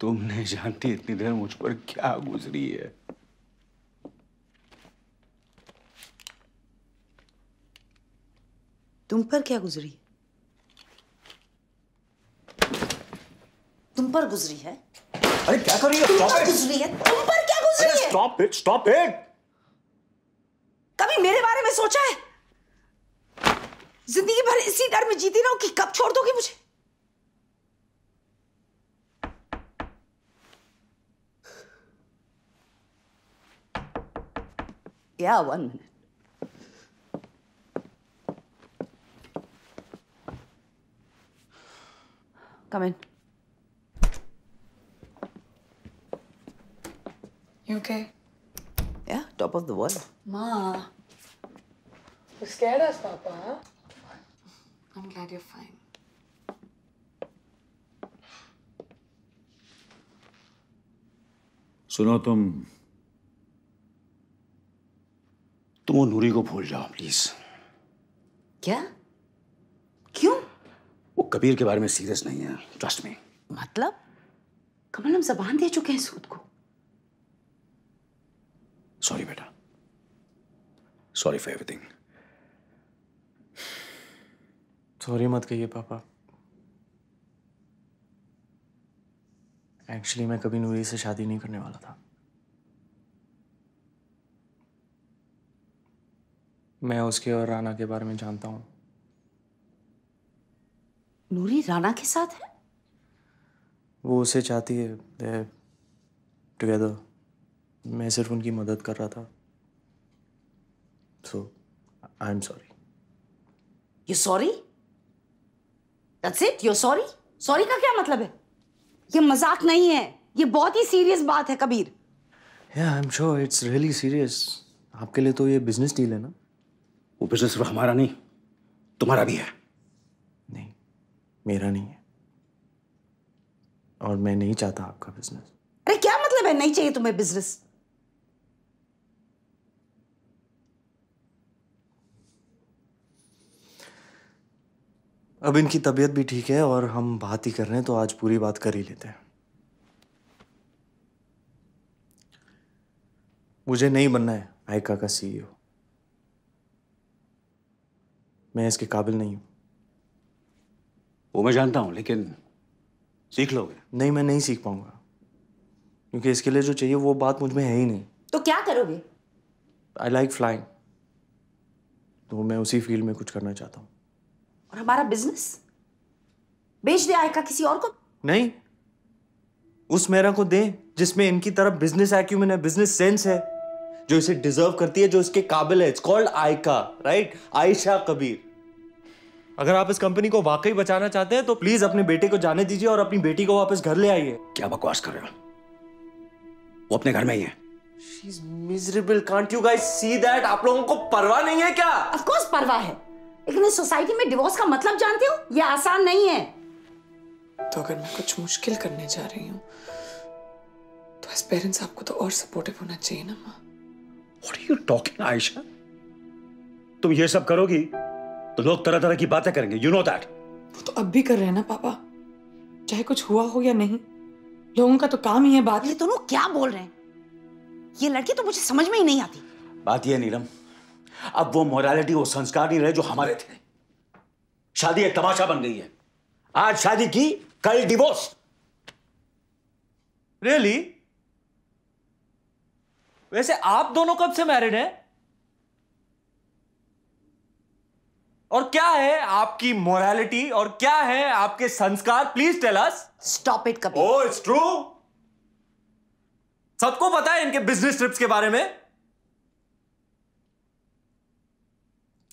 तुम नहीं जानती इतनी देर मुझ पर क्या गुजरी है तुम पर क्या गुजरी तुम पर गुजरी है अरे क्या कर रही हो तुम पर गुजरी है तुम पर क्या गुजरी है स्टॉप इट स्टॉप इट कभी मेरे बारे में सोचा है जिंदगी भर इसी डर में जीती रहो कि कब छोड़ दोगे मुझे Yeah, one minute. Come in. You okay? Yeah, top of the world. Ma. You scared us, Papa. I'm glad you're fine. सुनो तुम तुम तो वो नूरी को भूल जाओ प्लीज क्या क्यों वो कबीर के बारे में सीरियस नहीं है ट्रस्ट में मतलब कमल हम जबान दे चुके हैं सूद को सॉरी बेटा सॉरी फॉर एवरीथिंग सॉरी मत कहिए पापा एक्चुअली मैं कभी नूरी से शादी नहीं करने वाला था मैं उसके और राना के बारे में जानता हूँ नूरी राना के साथ है वो उसे चाहती है टुगेदर मैं सिर्फ उनकी मदद कर रहा था so I am sorry you sorry that's it you sorry sorry का क्या मतलब है ये मजाक नहीं है ये बहुत ही सीरियस बात है Kabir I am sure it's really serious आपके लिए तो ये बिजनेस डील है ना वो बिजनेस सिर्फ हमारा नहीं तुम्हारा भी है नहीं मेरा नहीं है और मैं नहीं चाहता आपका बिजनेस अरे क्या मतलब है नहीं चाहिए तुम्हें बिजनेस अब इनकी तबीयत भी ठीक है और हम बात ही कर रहे हैं तो आज पूरी बात कर ही लेते हैं मुझे नहीं बनना है आयका का सीईओ मैं इसके काबिल नहीं हूं वो मैं जानता हूं लेकिन सीख लोगे नहीं मैं नहीं सीख पाऊंगा क्योंकि इसके लिए जो चाहिए वो बात मुझ में है ही नहीं तो क्या करोगे आई लाइक फ्लाइंग तो मैं उसी फील्ड में कुछ करना चाहता हूँ और हमारा बिजनेस बेच दे आयका किसी और को नहीं उस मेरा को दे जिसमें इनकी तरफ बिजनेस एक्यूमेंट है बिजनेस सेंस है जो इसे डिजर्व करती है जो इसके काबिल है इट्स कॉल्ड आयका राइट आयशा कबीर अगर आप इस कंपनी को वाकई बचाना चाहते हैं तो प्लीज अपने बेटे को जाने दीजिए और अपनी बेटी को वापस घर ले आइए क्या बकवास कर रहे हो वो अपने घर में ही है She's miserable. Can't you guys see that? आप लोगों को परवाह नहीं है क्या Of course परवाह है लेकिन इस सोसाइटी में डिवोर्स का मतलब जानते हो ये आसान नहीं है तो अगर मैं कुछ मुश्किल करने जा रही हूँ तो एज पेरेंट्स आपको तो और सपोर्टिव होना चाहिए ना माँ What are you talking, Aisha? तुम ये सब करोगी तो लोग तरह तरह की बातें करेंगे यू नो दैट वो तो अब भी कर रहे हैं ना पापा चाहे कुछ हुआ हो या नहीं लोगों का तो काम ही है बात ये दोनों क्या बोल रहे हैं ये लड़की तो मुझे समझ में ही नहीं आती बात यह नीलम अब वो मोरालिटी वो संस्कार नहीं रहे जो हमारे थे शादी एक तमाशा बन गई है आज शादी की कल डिवोर्स रियली really? वैसे आप दोनों कब से मैरिड हैं और क्या है आपकी मोरालिटी और क्या है आपके संस्कार please tell us stop it कभी ओह इट्स ट्रू सबको पता है इनके बिजनेस ट्रिप्स के बारे में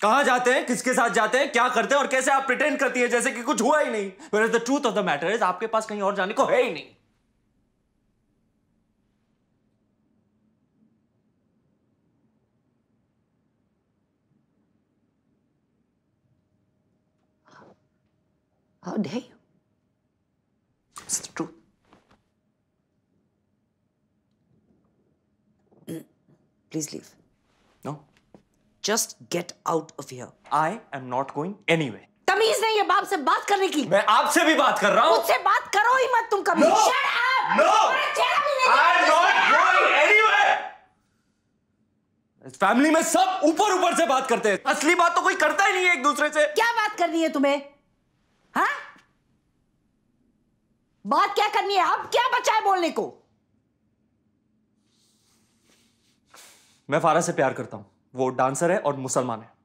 कहा जाते हैं किसके साथ जाते हैं क्या करते हैं और कैसे आप प्रिटेंड करती है जैसे कि कुछ हुआ ही नहीं is the truth of the matter is आपके पास कहीं और जाने को है ही नहीं How dare you? It's the truth. Please leave. No. Just get out of here. I am not going anywhere. तमीज नहीं है बाप से बात करने की मैं आपसे भी बात कर रहा हूँ मुझसे बात करो ही मत तुम कभी no! Shut up! No! I'm not going anywhere! इस फैमिली में सब ऊपर ऊपर से बात करते हैं असली बात तो कोई करता ही नहीं है एक दूसरे से क्या बात करनी है तुम्हें हा? बात क्या करनी है अब क्या बचा है बोलने को मैं फारा से प्यार करता हूं वो डांसर है और मुसलमान है